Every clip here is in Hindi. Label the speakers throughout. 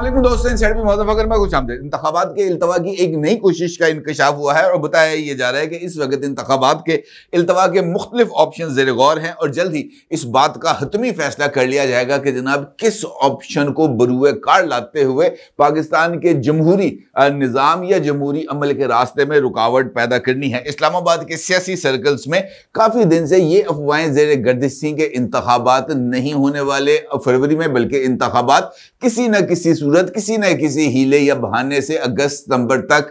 Speaker 1: दोस्तों में खुश आमदे इंतबात के अल्तवा की एक नई कोशिश का इंकशाफ हुआ है और बताया ये जा रहा है कि इस वक्त इंतबात के अल्तवा के मुख्तलिफ ऑप्शन जेर गौर हैं और जल्द ही इस बात का हतमी फैसला कर लिया जाएगा कि जनाब किस ऑप्शन को बरुए कार लाते हुए पाकिस्तान के जमहूरी निज़ाम या जमहूरी अमल के रास्ते में रुकावट पैदा करनी है इस्लामाबाद के सियासी सर्कल्स में काफ़ी दिन से ये अफवाहें जेर गर्दिश थी कि इंतबात नहीं होने वाले फरवरी में बल्कि इंतबात किसी न किसी सूरत किसी न किसी हीले या बहाने से अगस्त सितंबर तक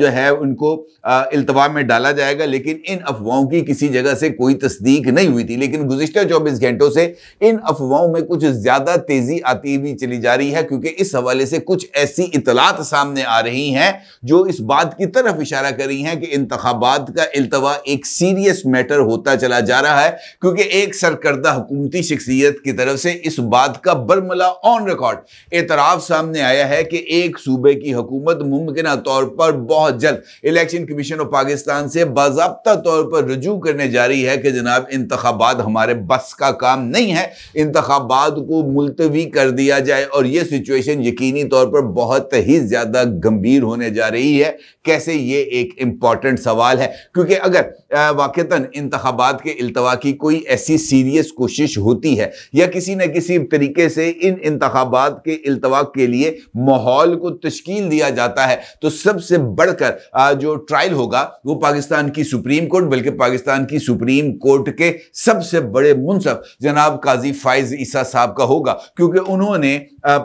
Speaker 1: जो है उनको अल्तवा में डाला जाएगा लेकिन इन अफवाहों की किसी जगह से कोई तस्दीक नहीं हुई थी लेकिन गुजशत चौबीस घंटों से इन अफवाहों में कुछ ज़्यादा तेज़ी आती हुई चली जा रही है क्योंकि इस हवाले से कुछ ऐसी इतलात सामने आ रही हैं जो इस बात की तरफ इशारा कर रही हैं कि इंतबात का अल्तवा एक सीरियस मैटर होता चला जा रहा है क्योंकि एक सरकर्दा हुकूमती शख्सियत की तरफ से इस बात का बरमला ऑन रिकॉर्ड एतराफ़ सामने आया है कि एक सूबे की हुकूमत मुमकिन तौर पर बहुत जल्द इलेक्शन कमीशन ऑफ पाकिस्तान से बाबा तौर पर रजू करने जा रही है कि जनाब इंतबात हमारे बस का काम नहीं है इंतबात को मुलतवी कर दिया जाए और यह सिचुएशन यकीनी तौर पर बहुत ही ज़्यादा गंभीर होने जा रही है कैसे ये एक इंपॉर्टेंट सवाल है क्योंकि अगर वाक़ता इंतबात के अल्तवा की कोई ऐसी सीरियस कोशिश होती है या किसी न किसी तरीके से इन इंतबात के अल्तवा के लिए माहौल को तश्कील दिया जाता है तो सबसे बढ़कर जो ट्रायल होगा वो पाकिस्तान की सुप्रीम कोर्ट बल्कि पाकिस्तान की सुप्रीम कोर्ट के सबसे बड़े मुनसफ जनाब काजी फाइज ईसा साहब का होगा क्योंकि उन्होंने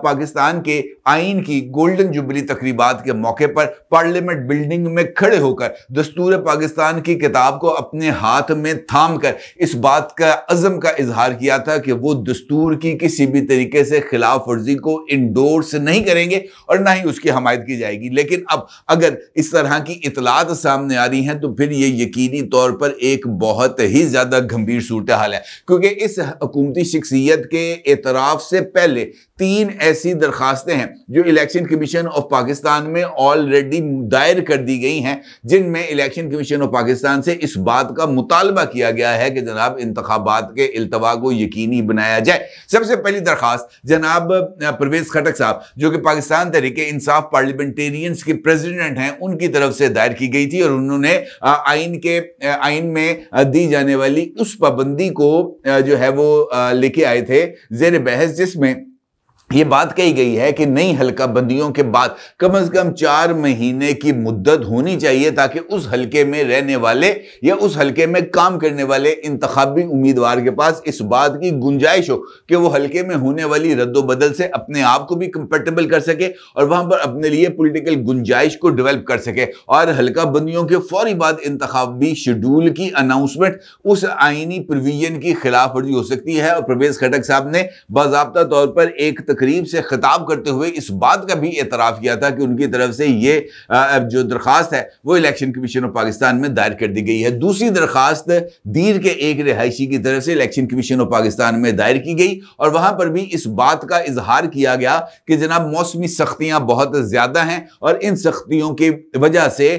Speaker 1: पाकिस्तान के आइन की गोल्डन जुबली तकरीबात के मौके पर पार्लियामेंट बिल्डिंग में खड़े होकर दस्तूर पाकिस्तान की किताब को अपने हाथ में थाम कर इस बात का अज़म का इजहार किया था कि वो दस्तूर की किसी भी तरीके से खिलाफ वर्जी को इंडोर्स से नहीं करेंगे और ना ही उसकी हमायत की जाएगी लेकिन अब अगर इस तरह की इतलात सामने आ रही हैं तो फिर ये यकीनी तौर पर एक बहुत ही ज़्यादा गंभीर सूरत हाल है क्योंकि इस हकूमती शख्सियत के एतराफ़ से पहले तीन ऐसी दरखास्तें हैं जो इलेक्शन कमीशन ऑफ पाकिस्तान में ऑलरेडी दायर कर दी गई हैं जिनमें इलेक्शन कमीशन ऑफ पाकिस्तान से इस बात का मुतालबा किया गया है कि जनाब इंतबात के अल्तवा को यकीनी बनाया जाए सबसे पहली दरखास्त जनाब परवेज खटक साहब जो कि पाकिस्तान तरीके इंसाफ पार्लियामेंटेरियंस के प्रेजिडेंट हैं उनकी तरफ से दायर की गई थी और उन्होंने आइन के आइन में दी जाने वाली उस पाबंदी को जो है वो लेके आए थे जेर बहस जिसमें ये बात कही गई है कि नई हल्का बंदियों के बाद कम से कम चार महीने की मुद्दत होनी चाहिए ताकि उस हलके में रहने वाले या उस हलके में काम करने वाले इंतबी उम्मीदवार के पास इस बात की गुंजाइश हो कि वो हलके में होने वाली रद्दोबदल से अपने आप को भी कंफर्टेबल कर सके और वहां पर अपने लिए पोलिटिकल गुंजाइश को डेवलप कर सके और हल्का बंदियों के फौरी बाद इंतबी शेड्यूल की अनाउंसमेंट उस आइनी प्रोविजन की खिलाफ वर्जी हो सकती है और प्रवेश खटक साहब ने बाबा तौर पर एक तकरीब से खिताब करते हुए इस बात का भी एतराफ़ किया था कि उनकी तरफ से ये जो दरख्वास्त है वो इलेक्शन कमीशन ऑफ पाकिस्तान में दायर कर दी गई है दूसरी दरख्वास्त दीर के एक रिहायशी की तरफ से इलेक्शन कमीशन ऑफ पाकिस्तान में दायर की गई और वहाँ पर भी इस बात का इजहार किया गया कि जनाब मौसमी सख्तियाँ बहुत ज़्यादा हैं और इन सख्तियों की वजह से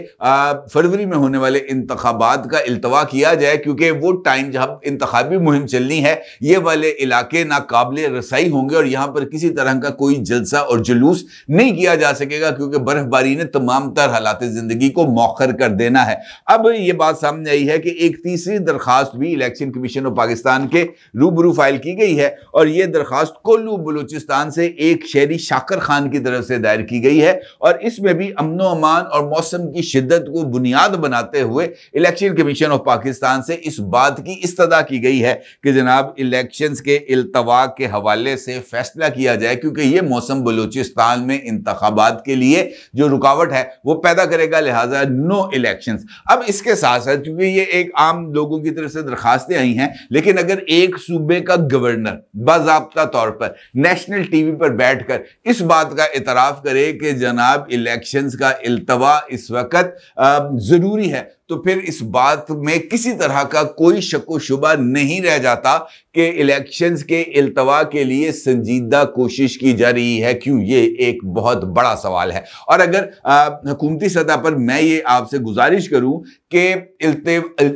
Speaker 1: फरवरी में होने वाले इंतबात का अल्तवा किया जाए क्योंकि वो टाइम जब इंतबी मुहिम चलनी है ये वाले इलाके नाकबले रसाई होंगे और यहाँ पर किसी किसी तरह का कोई जलसा और जुलूस नहीं किया जा सकेगा क्योंकि बर्फबारी ने तमाम तर हालात ज़िंदगी को मौखर कर देना है अब यह बात सामने आई है कि एक तीसरी दरखास्त भी इलेक्शन कमीशन ऑफ पाकिस्तान के रूबरू फाइल की गई है और यह दरखास्त कोल्लू बलूचिस्तान से एक शहरी शाकर खान की तरफ से दायर की गई है और इसमें भी अमन अमान और मौसम की शिद्दत को बुनियाद बनाते हुए इलेक्शन कमीशन ऑफ पाकिस्तान से इस बात की इस्तः की गई है कि जनाब इलेक्शन के अल्तवा के हवाले से फैसला किया किया जाए क्योंकि ये मौसम बलूचिस्तान में इंतबात के लिए जो रुकावट है वो पैदा करेगा लिहाजा नो इलेक्शंस अब इसके साथ साथ क्योंकि ये एक आम लोगों की तरफ से दरखास्तें आई हैं लेकिन अगर एक सूबे का गवर्नर बाबा तौर पर नेशनल टीवी पर बैठकर इस बात का इतराफ़ करे कि जनाब इलेक्शंस का अल्तवा इस वक्त ज़रूरी है तो फिर इस बात में किसी तरह का कोई शको शुबा नहीं रह जाता कि इलेक्शंस के अल्तवा के लिए संजीदा कोशिश की जा रही है क्यों ये एक बहुत बड़ा सवाल है और अगर हुकूमती सतह पर मैं ये आपसे गुजारिश करूं कि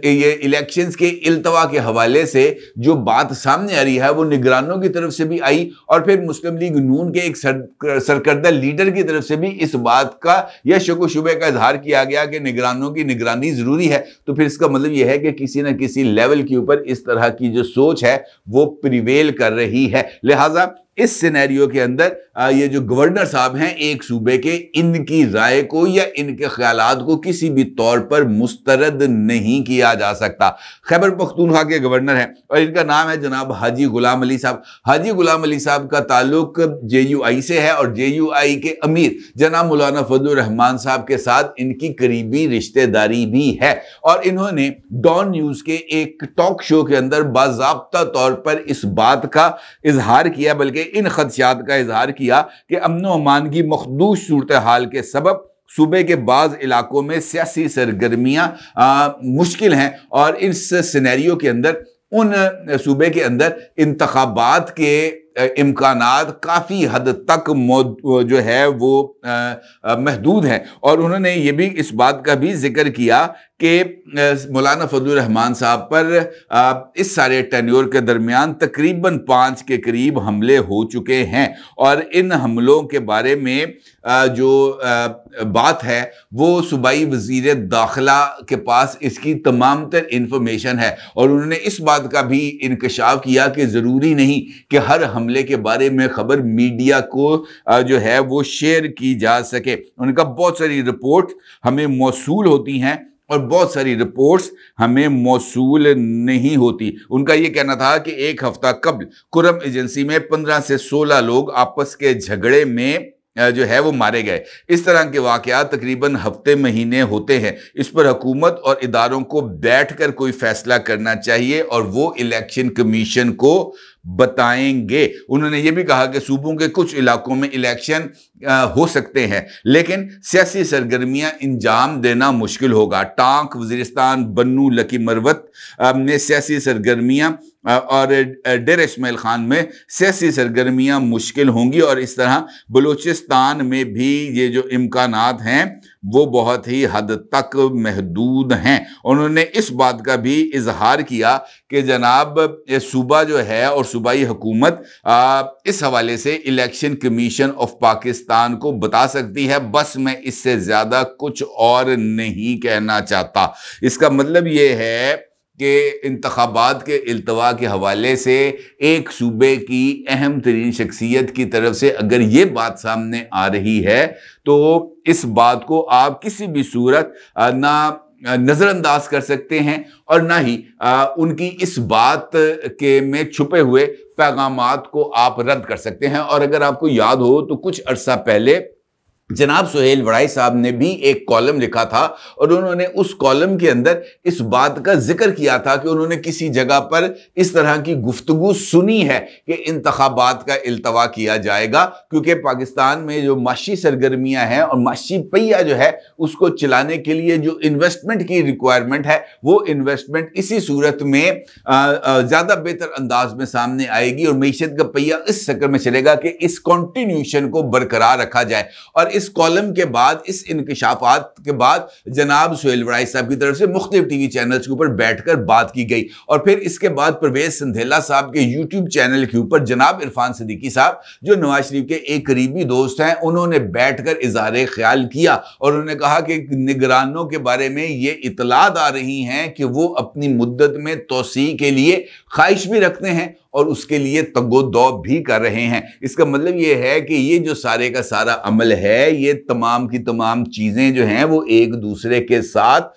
Speaker 1: ये इलेक्शंस के अल्तवा के हवाले से जो बात सामने आ रही है वो निगरानों की तरफ से भी आई और फिर मुस्लिम लीग नून के एक सर, सरकर्दा लीडर की तरफ से भी इस बात का या शको शुबे का इजहार किया गया कि निगरानों की निगरानी ज़रूरी है तो फिर इसका मतलब यह है कि किसी ना किसी लेवल के ऊपर इस तरह की जो सोच है वो प्रिवेल कर रही है लिहाजा इस सिनेरियो के अंदर ये जो गवर्नर साहब हैं एक सूबे के इनकी राय को या इनके ख्याल को किसी भी तौर पर मुस्तरद नहीं किया जा सकता खैबर पख्तूनखा के गवर्नर हैं और इनका नाम है जनाब हाजी गुलाम अली साहब हाजी गुलाम अली साहब का ताल्लुक जे यू आई से है और जे यू आई के अमीर जनाब मौलाना फजल रहमान साहब के साथ इनकी करीबी रिश्तेदारी भी है और इन्होंने डॉन न्यूज़ के एक टॉक शो के अंदर बाबा तौर पर इस बात का इजहार किया बल्कि इन खदशात का इजहार किया कि अमन अमान की मखदूश सूरत हाल के सबब सूबे के बाद इलाकों में सियासी सरगर्मियाँ मुश्किल हैं और इस सिनेरियो के अंदर उन सूबे के अंदर इंतबात के इम्कान काफ़ी हद तक जो है वो महदूद हैं और उन्होंने ये भी इस बात का भी जिक्र किया कि मौलाना फजल रहमान साहब पर इस सारे टेन्योर के दरमियान तकरीबन पाँच के करीब हमले हो चुके हैं और इन हमलों के बारे में जो बात है वो सूबाई वजीर दाखिला के पास इसकी तमाम तर इंफॉर्मेशन है और उन्होंने इस बात का भी इंकशाफ किया कि ज़रूरी नहीं कि हर हमले के बारे में ख़बर मीडिया को जो है वो शेयर की जा सके उनका बहुत सारी रिपोर्ट हमें मौसू होती हैं और बहुत सारी रिपोर्ट्स हमें मौसूल नहीं होती उनका ये कहना था कि एक हफ्ता कबल कुरम एजेंसी में 15 से 16 लोग आपस के झगड़े में जो है वो मारे गए इस तरह के वाकयात तकरीबन हफ्ते महीने होते हैं इस पर हुकूमत और इदारों को बैठ कर कोई फैसला करना चाहिए और वो इलेक्शन कमीशन को बताएंगे उन्होंने ये भी कहा कि सूबों के कुछ इलाकों में इलेक्शन हो सकते हैं लेकिन सियासी सरगर्मियां इंजाम देना मुश्किल होगा टांक वजीरस्तान बन्नू लकी मरवत ने सियासी सरगर्मियां और डेर इसमाइल ख़ान में सियासी सरगर्मियाँ मुश्किल होंगी और इस तरह बलूचिस्तान में भी ये जो इम्कान हैं वो बहुत ही हद तक महदूद हैं उन्होंने इस बात का भी इजहार किया कि जनाब सूबा जो है और सूबाई हुकूमत इस हवाले से इलेक्शन कमीशन ऑफ पाकिस्तान को बता सकती है बस मैं इससे ज़्यादा कुछ और नहीं कहना चाहता इसका मतलब ये है के इंतबात के अल्तवा के हवाले से एक सूबे की अहम तरीन शख्सियत की तरफ से अगर ये बात सामने आ रही है तो इस बात को आप किसी भी सूरत ना नज़रअंदाज कर सकते हैं और ना ही आ, उनकी इस बात के में छुपे हुए पैगाम को आप रद्द कर सकते हैं और अगर आपको याद हो तो कुछ अरसा पहले जनाब सुहेल वड़ाई साहब ने भी एक कॉलम लिखा था और उन्होंने उस कॉलम के अंदर इस बात का जिक्र किया था कि उन्होंने किसी जगह पर इस तरह की गुफ्तु सुनी है कि इंतबात का अल्तवा किया जाएगा क्योंकि पाकिस्तान में जो माशी सरगर्मियां हैं और माशी पहिया जो है उसको चलाने के लिए जो इन्वेस्टमेंट की रिक्वायरमेंट है वो इन्वेस्टमेंट इसी सूरत में ज़्यादा बेहतर अंदाज में सामने आएगी और मीशत का पहिया इस शक्ल में चलेगा कि इस कॉन्टीन्यूशन को बरकरार रखा जाए और इस कॉलम के बाद इस इंकशाफात के बाद जनाब सुहेल वड़ाई साहब की तरफ से मुख्तलिफ टी वी चैनल्स के ऊपर बैठकर बात की गई और फिर इसके बाद परवेज संधेला साहब के यूट्यूब चैनल के ऊपर जनाब इरफान सदीकी साहब जो नवाज शरीफ के एक करीबी दोस्त हैं उन्होंने बैठ कर इजहार ख्याल किया और उन्होंने कहा कि निगरानों के बारे में ये इतलात आ रही हैं कि वो अपनी मुद्दत में तोसी के लिए ख्वाहिश भी रखते हैं और उसके लिए तगोदौ भी कर रहे हैं इसका मतलब ये है कि ये जो सारे का सारा अमल है ये तमाम की तमाम चीज़ें जो हैं वो एक दूसरे के साथ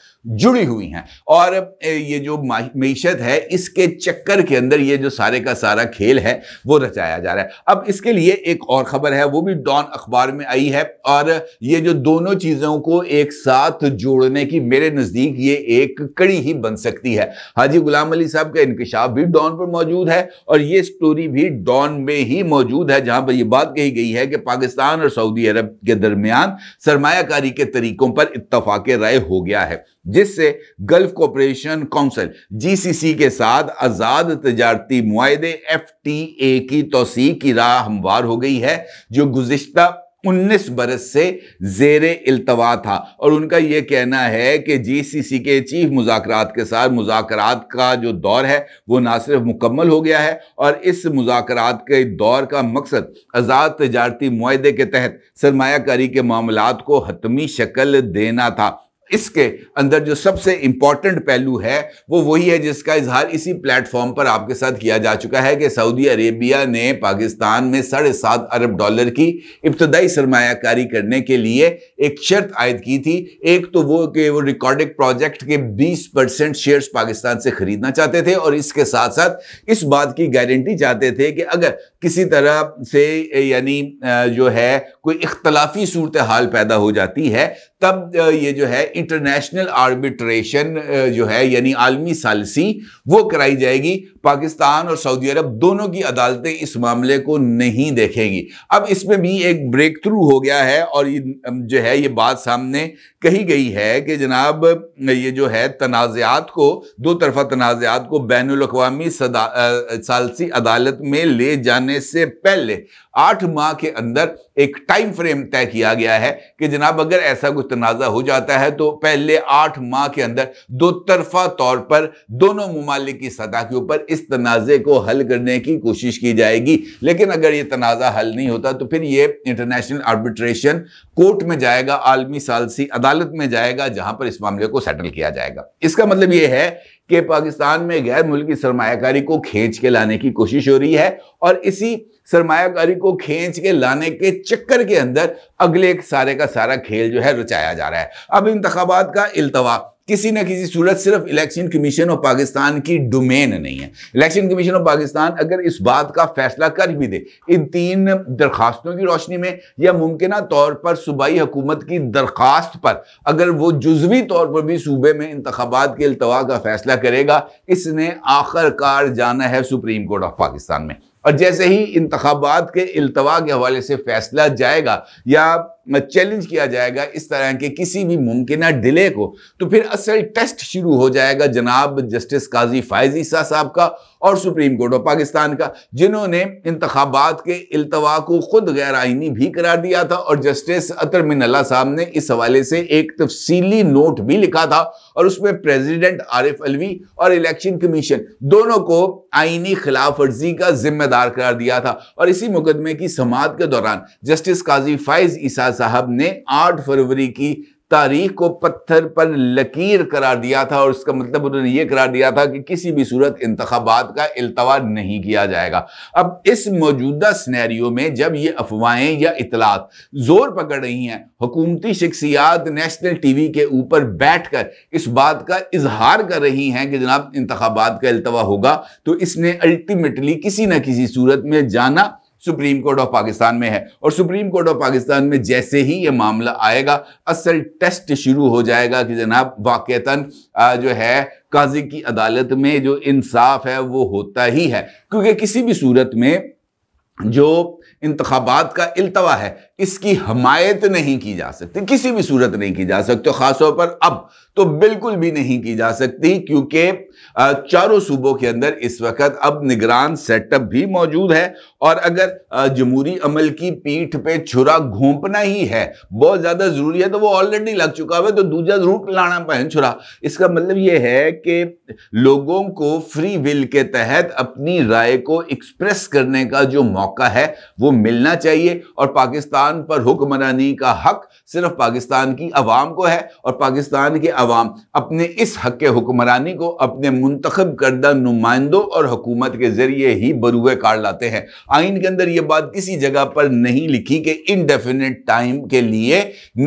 Speaker 1: जुड़ी हुई हैं और ये जो मीशत है इसके चक्कर के अंदर ये जो सारे का सारा खेल है वो रचाया जा रहा है अब इसके लिए एक और ख़बर है वो भी डॉन अखबार में आई है और ये जो दोनों चीज़ों को एक साथ जोड़ने की मेरे नज़दीक ये एक कड़ी ही बन सकती है हाजी गुलाम अली साहब का इंकशाफ भी भी डॉन पर मौजूद है और ये स्टोरी भी डॉन में ही मौजूद है जहां पर यह बात कही गई है कि पाकिस्तान और सऊदी अरब के दरमियान सरमाकारी के तरीकों पर इतफाक राय हो गया है जिससे गल्फ कॉपरेशन काउंसिल जीसीसी के साथ आज़ाद तजारती माहे एफ टी ए की तोसी की राह हमवार हो गई है जो गुज्तर 19 बरस से जेर अल्तवा था और उनका यह कहना है कि जीसीसी के चीफ मुजाकर के साथ मुजाकर का जो दौर है वो ना सिर्फ मुकम्मल हो गया है और इस मुजाकर के दौर का मकसद आज़ाद तजारती माहे के तहत सरमाकारी के मामला को हतमी शक्ल देना था इसके अंदर जो सबसे इंपॉर्टेंट पहलू है वो वही है जिसका इजहार इसी प्लेटफॉर्म पर आपके साथ किया जा चुका है कि सऊदी अरेबिया ने पाकिस्तान में साढ़े सात अरब डॉलर की इब्तदाई सरमाकारी करने के लिए एक शर्त आयद की थी एक तो वो कि वो रिकॉर्डिक प्रोजेक्ट के 20 परसेंट शेयर्स पाकिस्तान से खरीदना चाहते थे और इसके साथ साथ इस बात की गारंटी चाहते थे कि अगर किसी तरह से यानी जो है कोई इख्तलाफी सूरत हाल पैदा हो जाती है तब ये जो है इंटरनेशनल आर्बिट्रेशन जो है यानी आलमी सालसी वो कराई जाएगी पाकिस्तान और सऊदी अरब दोनों की अदालतें इस मामले को नहीं देखेंगी अब इसमें भी एक ब्रेक थ्रू हो गया है और जो है ये बात सामने कही गई है कि जनाब ये जो है तनाज़ात को दो तरफा तनाज़ात को बैन अवी सालसी अदालत में ले जाने से पहले आठ माह के अंदर एक टाइम फ्रेम तय किया गया है कि जनाब अगर ऐसा कुछ तनाज़ा हो जाता है तो पहले आठ माह के अंदर दो तरफा तौर पर दोनों ममालिक की सतह के ऊपर इस तनाज़े को हल करने की कोशिश की जाएगी लेकिन अगर ये तनाज़ा हल नहीं होता तो फिर ये इंटरनेशनल आर्बिट्रेशन कोर्ट में जाएगा आलमी सालसी अदालत में जाएगा जहां पर इस मामले को सेटल किया जाएगा इसका मतलब ये है कि पाकिस्तान में गैर मुल्की सरमाकारी को खींच के लाने की कोशिश हो रही है और इसी सरमाकारी को खींच के लाने के चक्कर के अंदर अगले सारे का सारा खेल जो है रचाया जा रहा है अब इंतबात का अल्तवा किसी ना किसी सूरत सिर्फ इलेक्शन कमीशन ऑफ पाकिस्तान की डोमेन नहीं है इलेक्शन कमीशन ऑफ पाकिस्तान अगर इस बात का फैसला कर भी दे इन तीन दरखास्तों की रोशनी में या मुमकिन तौर पर सूबाई हुकूमत की दरख्वास्त पर अगर वो जुजवी तौर पर भी सूबे में इंतबात के अलतवा का फैसला करेगा इसने आखिरकार जाना है सुप्रीम कोर्ट ऑफ पाकिस्तान में और जैसे ही इंतबात के अल्तवा के हवाले से फैसला जाएगा या चैलेंज किया जाएगा इस तरह के किसी भी मुमकिन डिले को तो फिर असल टेस्ट शुरू हो जाएगा जनाब जस्टिस काजी फायज ईसा साहब का और सुप्रीम कोर्ट ऑफ पाकिस्तान का जिन्होंने इंतबात के अल्तवा को खुद गैर आइनी भी करार दिया था और जस्टिस अतर मिनला साहब ने इस हवाले से एक तफसीली नोट भी लिखा था और उसमें प्रेजिडेंट आरिफ अलवी और इलेक्शन कमीशन दोनों को आइनी खिलाफ वर्जी का जिम्मेदार जिम्मेदार करार दिया था और इसी मुकदमे की समात के दौरान जस्टिस काजी फाइज ईसा साहब ने 8 फरवरी की तारीख को पत्थर पर लकीर करार दिया था और इसका मतलब उन्होंने ये करार दिया था कि किसी भी सूरत इंतबात का अल्तवा नहीं किया जाएगा अब इस मौजूदा स्नैरियो में जब ये अफवाहें या इतलात जोर पकड़ रही हैं हुकूमती शख्सियात नेशनल टी वी के ऊपर बैठ कर इस बात का इजहार कर रही हैं कि जनाब इंतबात का अल्तवा होगा तो इसने अल्टीमेटली किसी न किसी सूरत में जाना सुप्रीम कोर्ट ऑफ पाकिस्तान में है और सुप्रीम कोर्ट ऑफ पाकिस्तान में जैसे ही ये मामला आएगा असल टेस्ट शुरू हो जाएगा कि जनाब वाक़ता जो है काजी की अदालत में जो इंसाफ है वो होता ही है क्योंकि किसी भी सूरत में जो इंतबात का अल्तवा है इसकी हमायत नहीं की जा सकती किसी भी सूरत नहीं की जा सकती ख़ासतौर पर अब तो बिल्कुल भी नहीं की जा सकती क्योंकि चारों सूबों के अंदर इस वक्त अब निगरान सेटअप भी मौजूद है और अगर जमहूरी अमल की पीठ पे छुरा घोंपना ही है बहुत ज़्यादा ज़रूरी है तो वो ऑलरेडी लग चुका हुआ है तो दूजा ज़रूर लाना पहन छुरा इसका मतलब ये है कि लोगों को फ्री विल के तहत अपनी राय को एक्सप्रेस करने का जो मौका मौका है वो मिलना चाहिए और पाकिस्तान पर हुक्मरानी का हक सिर्फ पाकिस्तान की आवाम को है और पाकिस्तान के अवाम अपने इस हक के हुक्मरानी को अपने मुंतखब करदा नुमाइंदों और हुकूमत के ज़रिए ही बरूए कार लाते हैं आइन के अंदर यह बात किसी जगह पर नहीं लिखी कि इनडेफिनेट टाइम के लिए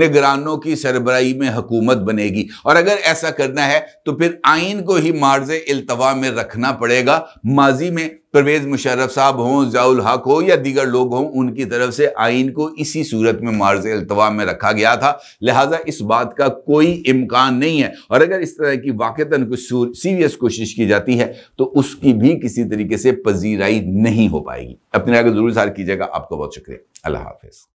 Speaker 1: निगरानों की सरबराही में हुकूमत बनेगी और अगर ऐसा करना है तो फिर आइन को ही मार्ज इल्तवा में रखना पड़ेगा माजी में परवेज मुशर्रफ साहब हों ज़ाउल हक हो या दीगर लोग हों उनकी तरफ से आइन को इसी सूरत में मार्ज अल्तवा में रखा गया था लिहाजा इस बात का कोई इम्कान नहीं है और अगर इस तरह की वाक़ता कुछ सीरियस कोशिश की जाती है तो उसकी भी किसी तरीके से पजीराई नहीं हो पाएगी अपने आगे ज़रूर सार कीजिएगा आपका बहुत शुक्रिया अल्लाह हाफिज़